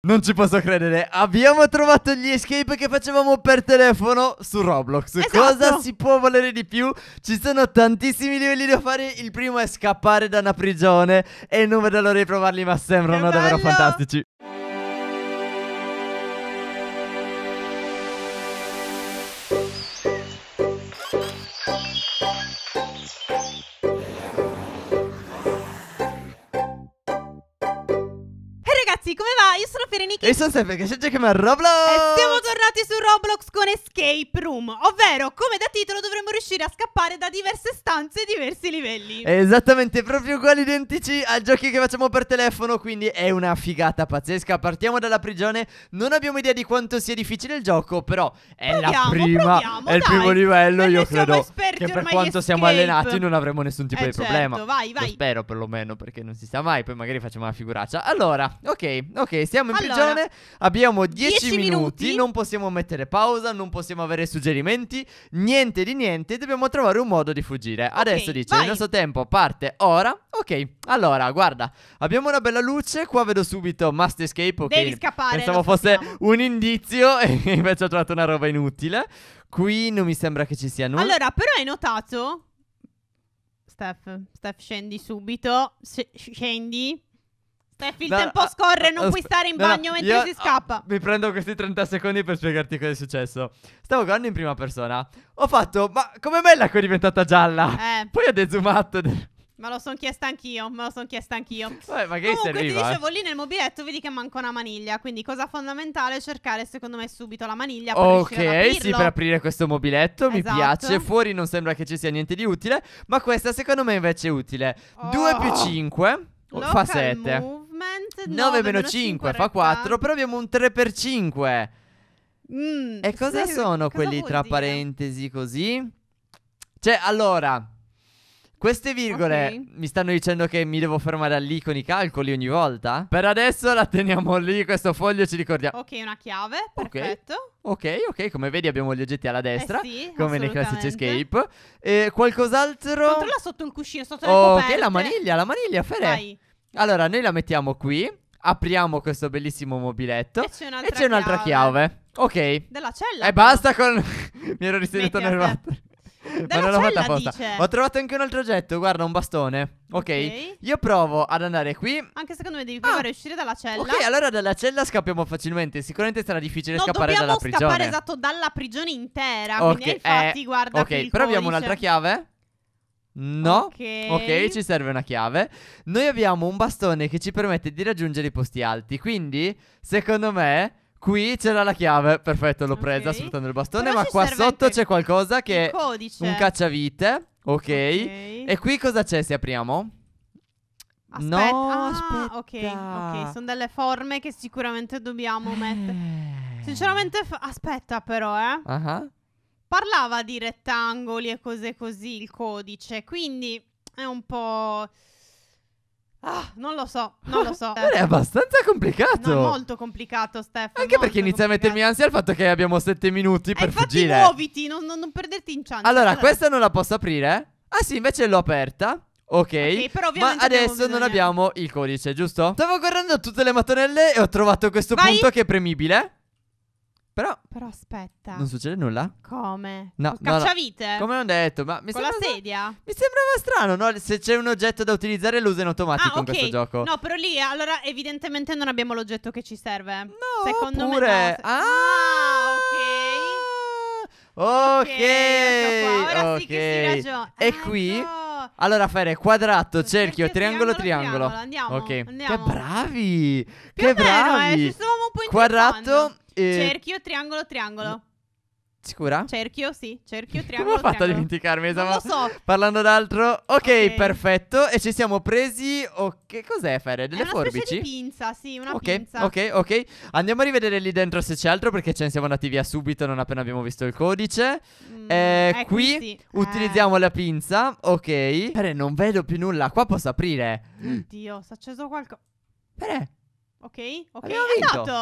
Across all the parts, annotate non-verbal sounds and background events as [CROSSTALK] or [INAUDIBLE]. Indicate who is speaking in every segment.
Speaker 1: Non ci posso credere, abbiamo trovato gli escape che facevamo per telefono su Roblox esatto. Cosa si può volere di più? Ci sono tantissimi livelli da fare, il primo è scappare da una prigione E non vedo l'ora di provarli ma sembrano davvero fantastici
Speaker 2: come va? Io sono Fereniki. E sono
Speaker 1: sempre che c'è Jack Ma Roblox. E siamo
Speaker 2: tornati su Roblox con Escape Room. Ovvero, come da titolo, dovremmo riuscire a scappare da diverse stanze e diversi livelli.
Speaker 1: Esattamente, proprio uguali identici ai giochi che facciamo per telefono. Quindi è una figata pazzesca. Partiamo dalla prigione. Non abbiamo idea di quanto sia difficile il gioco, però è proviamo, la prima. Proviamo, è dai. il primo livello, non io credo. Esperti che per quanto siamo allenati non avremo nessun tipo eh di certo, problema. Vai, vai. Lo spero perlomeno perché non si sa mai, poi magari facciamo una figuraccia. Allora, ok, ok, siamo in allora, prigione, abbiamo 10 minuti, minuti, non possiamo mettere pausa, non possiamo avere suggerimenti, niente di niente, dobbiamo trovare un modo di fuggire. Okay, Adesso dice, vai. il nostro tempo parte ora. Ok, allora, guarda, abbiamo una bella luce, qua vedo subito Must Escape, ok. Devi scappare. Pensavo fosse un indizio e [LAUGHS] invece ho trovato una roba inutile. Qui non mi sembra che ci sia nulla. Allora,
Speaker 2: però hai notato? Steph, Steph scendi subito. S- scendi. Steph, il no, tempo no, ah, scorre, non no, ah, puoi stare in bagno mentre si scappa.
Speaker 1: mi prendo questi 30 secondi per spiegarti cosa è successo. Stavo guardando in prima persona. Ho fatto, ma come mai l'acqua è diventata gialla? Eh. Poi ho dezumato.
Speaker 2: Me lo sono chiesta anch'io, me lo sono chiesta anch'io. [LAUGHS] Vabbè, ma che Comunque, serviva? ti dicevo, lì nel mobiletto vedi che manca una maniglia, quindi cosa fondamentale è cercare secondo me subito la maniglia Ok, sì, per
Speaker 1: aprire questo mobiletto, esatto. mi piace. Fuori non sembra che ci sia niente di utile, ma questa secondo me invece è utile. Oh. 2 più 5 Local fa 7. Movement, 9, 9 meno 5, 5 fa 4, però abbiamo un 3 per 5. Mm, e cosa sì, sono cosa quelli tra dire? parentesi così? Cioè, allora... Queste virgole okay. mi stanno dicendo che mi devo fermare lì con i calcoli ogni volta? Per adesso la teniamo lì, questo foglio ci ricordiamo. Ok,
Speaker 2: una chiave, perfetto.
Speaker 1: Ok, ok, ok come vedi abbiamo gli oggetti alla destra, eh sì, come nei classici escape. E qualcos'altro? Controlla
Speaker 2: sotto il cuscino, sotto le oh, coperte. Ok, la maniglia, la maniglia, Ferè. Vai.
Speaker 1: Allora, noi la mettiamo qui, apriamo questo bellissimo mobiletto e c'è un'altra, e c'è un'altra chiave. chiave. Ok. Della cella. E però. basta con... [LAUGHS] mi ero riseduto nel water. Ma eh, non l'ho fatta apposta. Ho trovato anche un altro oggetto, guarda, un bastone. Okay. ok. Io provo ad andare qui.
Speaker 2: Anche secondo me devi provare ah. a uscire dalla cella. Ok, allora
Speaker 1: dalla cella scappiamo facilmente. Sicuramente sarà difficile no, scappare dalla scappare prigione. Dobbiamo
Speaker 2: scappare esatto dalla prigione intera. Ok, quindi infatti, eh, guarda Ok, però abbiamo un'altra chiave.
Speaker 1: No. Okay. ok, ci serve una chiave. Noi abbiamo un bastone che ci permette di raggiungere i posti alti. Quindi, secondo me, Qui c'era la chiave, perfetto, l'ho presa Ok. sfruttando il bastone, Però ma qua sotto c'è qualcosa che Il è codice. un cacciavite, ok? E qui cosa c'è se apriamo? Aspetta. No, ah, ok, ok. Sono
Speaker 2: delle forme che sicuramente dobbiamo eh. mettere. Sinceramente, fa- aspetta però, eh. Ah, Parlava di rettangoli e cose così il codice, quindi è un po'... Ah, non lo so, non lo so. [LAUGHS] È
Speaker 1: abbastanza complicato. No, è molto complicato, Stefano. Anche perché inizia complicato. a mettermi ansia il fatto che abbiamo sette minuti eh, per eh, infatti fuggire.
Speaker 2: muoviti, non, non, non perderti in chance. Allora, allora, questa
Speaker 1: non la posso aprire? Ah sì, invece l'ho aperta. Ok, okay ma adesso bisogno... non abbiamo il codice, giusto? Stavo guardando tutte le mattonelle e ho trovato questo Vai. punto che è premibile.
Speaker 2: Però Però aspetta. non succede nulla. Come? No, Col no, no. Come ho detto, ma mi Con la sembrava, sedia? mi
Speaker 1: sembrava strano, no? Se c'è un oggetto da utilizzare lo usa in automatico Ah, in questo gioco. No,
Speaker 2: però lì allora evidentemente non abbiamo l'oggetto che ci serve. No,
Speaker 1: Secondo me. no, ah, ah, ok. Ok, Ok, ecco qua. sì che si ragiona. E Ah, qui no. Allora fare quadrato, cerchio, triangolo, triangolo. triangolo, andiamo, Ok. andiamo. Che bravi! Più che o meno, eh, bravi! ci sono un po' Quadrato e...
Speaker 2: Cerchio, triangolo, triangolo. Sicura? Cerchio, sì, cerchio, [LAUGHS]
Speaker 1: triangolo. Come ho fatto a dimenticarmi? non lo so. parlando d'altro. Okay, ok, perfetto. E ci siamo presi. Oh, che cos'è, fare Delle forbici? Una pinza, sì, una okay, pinza. Ok, ok. Andiamo a rivedere lì dentro se c'è altro. Perché ce ne siamo andati via subito. Non appena abbiamo visto il codice. Mm, eh, ecco qui sì. Eh. utilizziamo eh. la pinza. Ok. Fere, non vedo più nulla. Qua posso aprire.
Speaker 2: Oddio, si è acceso qualcosa. Fere. Ok, ok. Abbiamo vinto.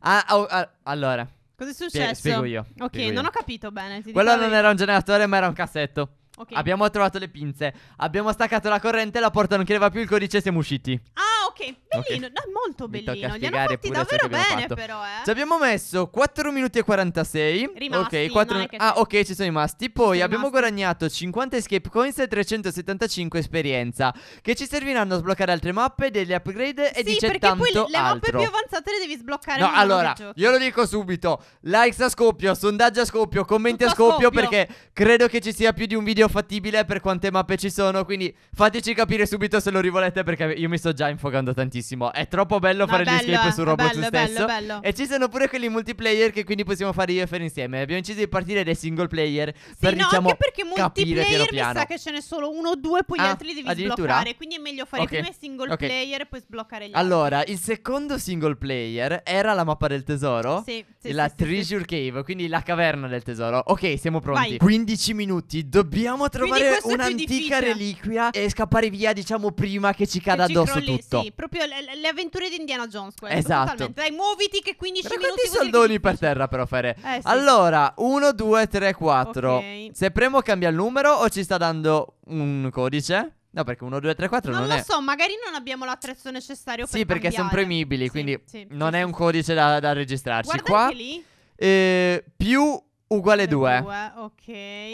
Speaker 1: Ah, oh, ah, allora. Cosa è successo? Spiego io. Ok, spiego non ho capito bene. Quello non era un generatore, ma era un cassetto. Okay. Abbiamo trovato le pinze. Abbiamo staccato la corrente, la porta non chiedeva più il codice e siamo usciti.
Speaker 2: Ah! ok, bellino, okay. No, molto bellino. Gli hanno fatti davvero bene, però,
Speaker 1: eh. Ci abbiamo messo 4 minuti e 46. Rimasti, ok, 4... no, Ah, ok, ci sono rimasti. Poi sono abbiamo rimasti. guadagnato 50 escape coins e 375 esperienza. Che ci serviranno a sbloccare altre mappe, degli upgrade e sì, dice perché poi le, le mappe altro. più avanzate
Speaker 2: le devi sbloccare. No, allora,
Speaker 1: io lo dico subito. Likes a scoppio, sondaggi a scoppio, commenti Tutto a scoppio, scoppio perché credo che ci sia più di un video fattibile per quante mappe ci sono. Quindi fateci capire subito se lo rivolete perché io mi sto già infogando raccomando tantissimo. È troppo bello no, fare bello, gli escape eh, su Roblox bello, stesso. Bello, bello. E ci sono pure quelli multiplayer che quindi possiamo fare io e Fer insieme. Abbiamo deciso di partire dai single player sì, per no, diciamo anche perché multiplayer piano piano. mi sa che
Speaker 2: ce n'è solo uno o due, poi gli ah, altri li devi sbloccare, quindi è meglio fare okay. prima i single okay. player e poi sbloccare gli Allora,
Speaker 1: altri. il secondo single player era la mappa del tesoro? Sì, sì la sì, Treasure Cave, quindi la caverna del tesoro. Ok, siamo pronti. Vai. 15 minuti, dobbiamo trovare un'antica reliquia e scappare via, diciamo, prima che ci cada che addosso ci crolli, tutto. Sì,
Speaker 2: proprio le, le, avventure di Indiana Jones. Questo, esatto. Totalmente. Dai, muoviti che 15 Però minuti. Quanti soldoni
Speaker 1: per terra però, Fere? Eh, sì. Allora, 1, 2, 3, 4. Okay. Se premo cambia il numero o ci sta dando un codice? No, perché 1, 2, 3, 4 non, non lo so,
Speaker 2: magari non abbiamo l'attrezzo necessario sì, per Sì, perché sono
Speaker 1: premibili, sì, quindi sì, non è un codice da, da registrarci. Guarda Qua, lì. Eh, più uguale 2. ok.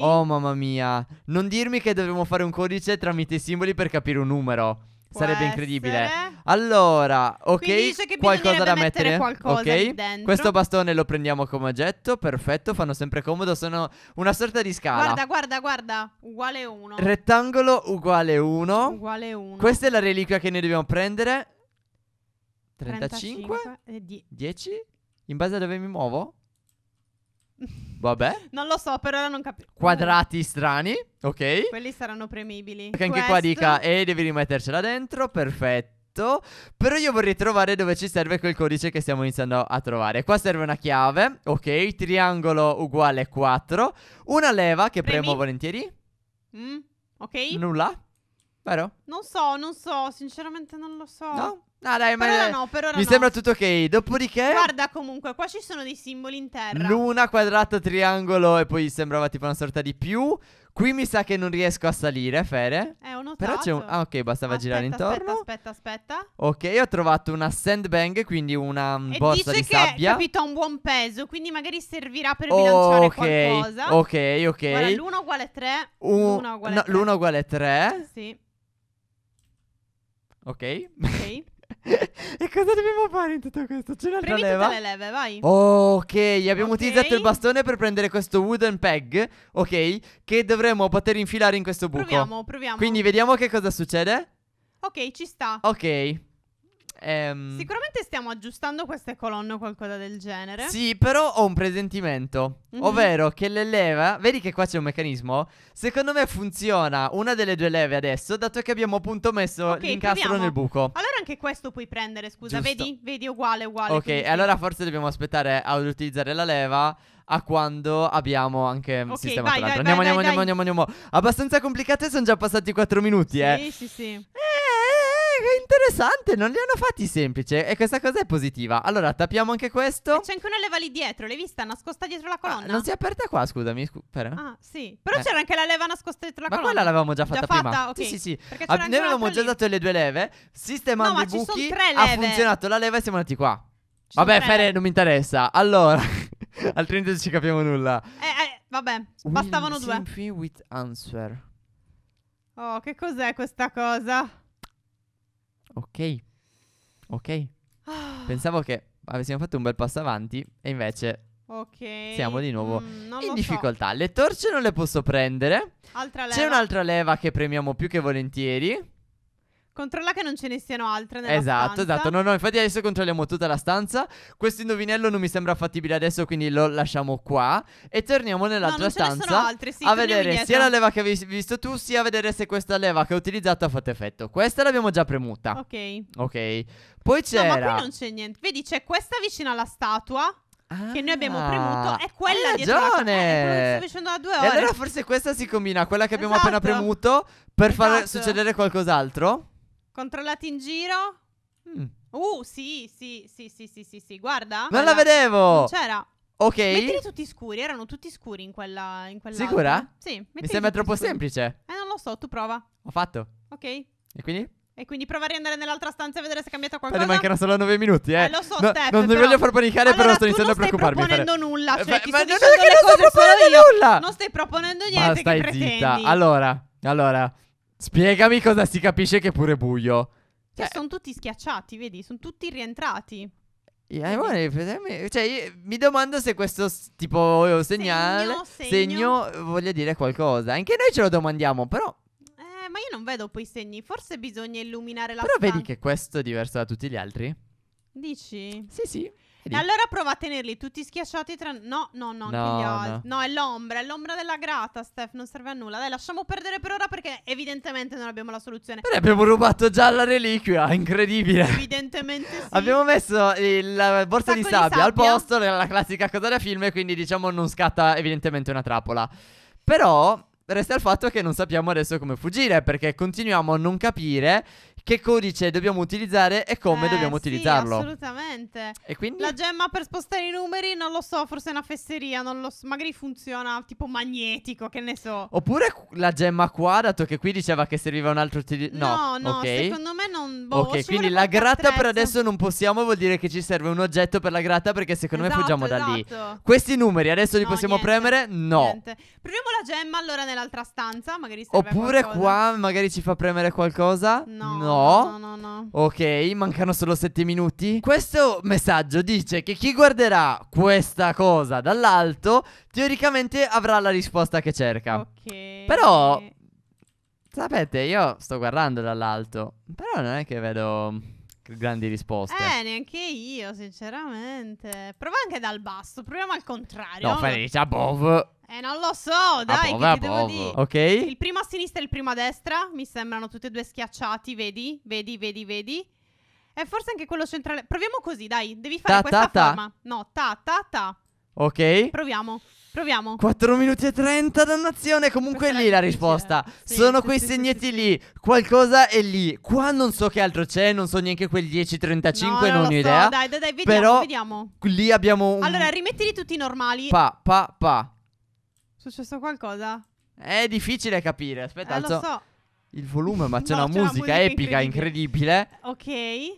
Speaker 1: Oh mamma mia, non dirmi che dobbiamo fare un codice tramite i simboli per capire un numero. Sarebbe incredibile. essere. Allora, Quindi dice che ok, qualcosa da mettere mettere. qualcosa lì ok, dentro. questo bastone lo prendiamo come oggetto. Perfetto, fanno sempre comodo. Sono una sorta di scala.
Speaker 2: Guarda, guarda, guarda. Uguale 1.
Speaker 1: Rettangolo uguale 1. Uguale 1. Questa è la reliquia che noi dobbiamo prendere. 35, 10. In base a dove mi muovo? Vabbè.
Speaker 2: Non lo so, per ora non capisco.
Speaker 1: Quadrati strani, ok?
Speaker 2: Quelli saranno premibili. Che anche Questo... qua dica,
Speaker 1: e eh, devi rimettercela dentro, perfetto. Però io vorrei trovare dove ci serve quel codice che stiamo iniziando a trovare Qua serve una chiave, ok, triangolo uguale 4 Una leva che Premi. premo volentieri
Speaker 2: mm, Ok
Speaker 1: Nulla Vero?
Speaker 2: Non so, non so, sinceramente non lo so. No? Ah, dai, per ora eh, no, per ora mi no. sembra
Speaker 1: tutto ok. Dopodiché, guarda
Speaker 2: comunque, qua ci sono dei simboli in
Speaker 1: terra. Luna, quadrato, triangolo e poi sembrava tipo una sorta di più. Qui mi sa che non riesco a salire, Fere. Eh, ho notato. Però c'è un... Ah, ok, bastava aspetta, girare intorno. Aspetta, aspetta, aspetta. Ok, ho trovato una sandbang, quindi una m, mm, borsa di sabbia. E che, capito,
Speaker 2: un buon peso, quindi magari servirà per bilanciare okay, qualcosa. Ok, ok, ok. Guarda, l'uno uguale 3, un...
Speaker 1: L'uno uguale 3. No, Sì. Ok? Ok. [LAUGHS] e cosa dobbiamo fare in tutto questo? C'è un'altra Premi leva? tutte le leve, vai. Ok, abbiamo Ok. utilizzato il bastone per prendere questo wooden peg, ok? Che dovremmo poter infilare in questo buco. proviamo, proviamo. Quindi vediamo che cosa succede. Ok, ci sta. Ok. Ehm...
Speaker 2: Sicuramente stiamo aggiustando queste colonne o qualcosa del genere. Sì, però
Speaker 1: ho un presentimento. Mm-hmm. Ovvero che le leve. Vedi che qua c'è un meccanismo? Secondo me funziona una delle due leve adesso, dato che abbiamo appunto messo okay, l'incastro proviamo. nel buco. Allora
Speaker 2: anche questo puoi prendere, scusa. Giusto. Vedi? Vedi, uguale, uguale.
Speaker 1: Ok, quindi... allora forse dobbiamo aspettare ad utilizzare la leva a quando abbiamo anche okay, sistemato vai, l'altro. Vai, andiamo, vai, andiamo, andiamo, andiamo, andiamo, Abbastanza complicate, sono già passati 4 minuti, sì, eh. Sì,
Speaker 2: sì, sì. Eh,
Speaker 1: interessante, non li hanno fatti semplici e questa cosa è positiva. Allora, tappiamo anche questo. E
Speaker 2: c'è anche una leva lì dietro, l'hai vista? Nascosta dietro la colonna. Ah, non si
Speaker 1: è aperta qua, scusami. Scu- però. Ah,
Speaker 2: sì. Però eh. c'era anche la leva nascosta dietro la Ma colonna. Ma quella l'avevamo già fatta, già prima. Fatta? Okay. Sì, sì, sì. Ah, noi avevamo già lì.
Speaker 1: dato le due leve. Sistemando no, i buchi, ha funzionato la leva e siamo andati qua. Ci Vabbè, Fere, non mi interessa. Allora, [LAUGHS] altrimenti non ci capiamo nulla. Eh, eh,
Speaker 2: vabbè, bastavano Will due.
Speaker 1: with answer.
Speaker 2: Oh, che cos'è questa cosa?
Speaker 1: Ok. Ok. Ah. Pensavo che avessimo fatto un bel passo avanti e invece Ok. Siamo di nuovo mm, in difficoltà. So. Le torce non le posso prendere.
Speaker 2: Altra leva. C'è un'altra
Speaker 1: leva che premiamo più che volentieri.
Speaker 2: Controlla che non ce ne siano altre nella esatto, stanza. Esatto, No, no,
Speaker 1: infatti adesso controlliamo tutta la stanza. Questo indovinello non mi sembra fattibile adesso, quindi lo lasciamo qua. E torniamo nell'altra no, stanza. altre, sì, a vedere sia la leva che avevi visto tu, sia a vedere se questa leva che ho utilizzato ha fatto effetto. Questa l'abbiamo già premuta. Ok. Ok. Poi c'era... No, ma qui non
Speaker 2: c'è niente. Vedi, c'è questa vicino alla statua. che noi abbiamo ah, premuto è quella di eh, ragione. Eh, sto da due ore. E allora
Speaker 1: forse questa si combina a quella che abbiamo esatto. appena premuto per esatto. far succedere qualcos'altro.
Speaker 2: Controllati in giro? Mm. Uh, sì, sì, sì, sì, sì, sì, sì. Guarda. Non la, la vedevo. Non c'era.
Speaker 1: Ok. Mettili
Speaker 2: tutti scuri, erano tutti scuri in quella in Sicura? Sì, Mi sembra troppo scuri. semplice. Eh, non lo so, tu prova. Ho fatto. Ok. E quindi? E quindi prova a riandare nell'altra stanza e vedere se è cambiato qualcosa. Ma ne mancano solo 9 minuti, eh. eh lo so, no, Steph, Non ti voglio far panicare, allora, però sto iniziando a preoccuparmi. Non stai proponendo nulla. Cioè, eh, ma, ti ma non è che non sto proponendo nulla. Non stai
Speaker 1: proponendo niente. Ma stai zitta. Allora, allora. Spiegami cosa si capisce che è pure buio.
Speaker 2: Cioè, eh. sono tutti schiacciati, vedi? Sono tutti rientrati.
Speaker 1: Yeah, wanna, cioè, mi domando se questo tipo oh, oh, segnale, segno, segno. voglia dire qualcosa. Anche noi ce lo domandiamo, però
Speaker 2: Eh, ma io non vedo poi i segni. Forse bisogna illuminare la Però stanza.
Speaker 1: vedi che questo è diverso da tutti gli altri?
Speaker 2: Dici? Sì, sì. E Allora prova a tenerli tutti schiacciati tra... No, no, no, no, no. no, è l'ombra, è l'ombra della grata, Steph, non serve a nulla. Dai, lasciamo perdere per ora perché evidentemente non abbiamo la soluzione.
Speaker 1: Però abbiamo rubato già la reliquia, incredibile. Evidentemente sì. abbiamo messo il, la borsa di sabbia, di sabbia, al posto, la classica cosa da film, quindi diciamo non scatta evidentemente una trappola. Però resta il fatto che non sappiamo adesso come fuggire perché continuiamo a non capire che codice dobbiamo utilizzare e come eh, dobbiamo sì, utilizzarlo. Assolutamente. E quindi? La
Speaker 2: gemma per spostare i numeri, non lo so, forse è una fesseria, non lo so, magari funziona tipo magnetico, che ne so.
Speaker 1: Oppure la gemma qua, dato che qui diceva che serviva un altro utilizzo. No, no, okay. secondo me non... Boh, ok, quindi la gratta attrezzo. per adesso non possiamo, vuol dire che ci serve un oggetto per la gratta perché secondo esatto, me fuggiamo esatto. da lì. Esatto, esatto. Questi numeri adesso li no, possiamo niente, premere? No. Niente.
Speaker 2: Proviamo la gemma allora nell'altra stanza, magari
Speaker 1: serve Oppure qualcosa. qua magari ci fa premere qualcosa? No. no. No. No, no, Ok, mancano solo 7 minuti. Questo messaggio dice che chi guarderà questa cosa dall'alto, teoricamente avrà la risposta che cerca. Ok. Però, sapete, io sto guardando dall'alto. Però non è che vedo grandi risposte. Eh,
Speaker 2: neanche io, sinceramente. Prova anche dal basso, proviamo al contrario. No, Felice,
Speaker 1: above.
Speaker 2: Eh, non lo so, dai, above, che above. devo
Speaker 1: dire? Ok. Il
Speaker 2: primo a sinistra e il primo a destra, mi sembrano tutti e due schiacciati, vedi? Vedi, vedi, vedi? E forse anche quello centrale. Proviamo così, dai, devi fare ta, questa ta, ta. forma. No, ta, ta, ta. Ok. Proviamo. Proviamo. 4 minuti
Speaker 1: e 30, dannazione. Comunque è lì la risposta. Sì, Sono sì, quei sì, segnetti lì. Qualcosa è lì. Qua non so che altro c'è, non so neanche quel 10.35, no, non, non ho so. idea. Dai, dai, dai, vediamo, Però vediamo. Lì abbiamo un... Allora,
Speaker 2: rimettili tutti normali. Pa,
Speaker 1: pa, pa.
Speaker 2: È successo qualcosa?
Speaker 1: È difficile capire. Aspetta, eh, alzo... lo so. Il volume, ma c'è no, una, una musica epica, incredibile.
Speaker 2: incredibile.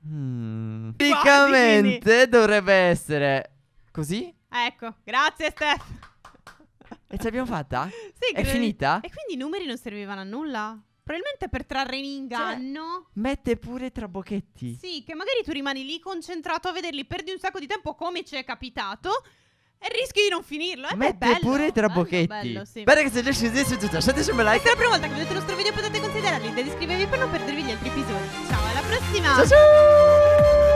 Speaker 2: Ok.
Speaker 1: Mm. Praticamente dovrebbe essere così
Speaker 2: Ah, ecco, grazie Steph.
Speaker 1: E ce l'abbiamo fatta? [LAUGHS] Sì, È finita? E
Speaker 2: quindi i numeri non servivano a nulla? Probabilmente per trarre in inganno.
Speaker 1: Cioè, mette pure Trabocchetti.
Speaker 2: Sì, che magari tu rimani lì concentrato a vederli, perdi un sacco di tempo come ci è capitato e rischi di non finirlo. Eh, Mette bello, pure Trabocchetti. Bello, bello, sì. Guarda che
Speaker 1: se riesci a dirsi tutto, lasciate sempre like. Se è la prima volta
Speaker 2: che vedete il nostro video potete considerarli ed iscrivervi per non perdervi gli altri episodi. Ciao, alla prossima! Ciao ciao!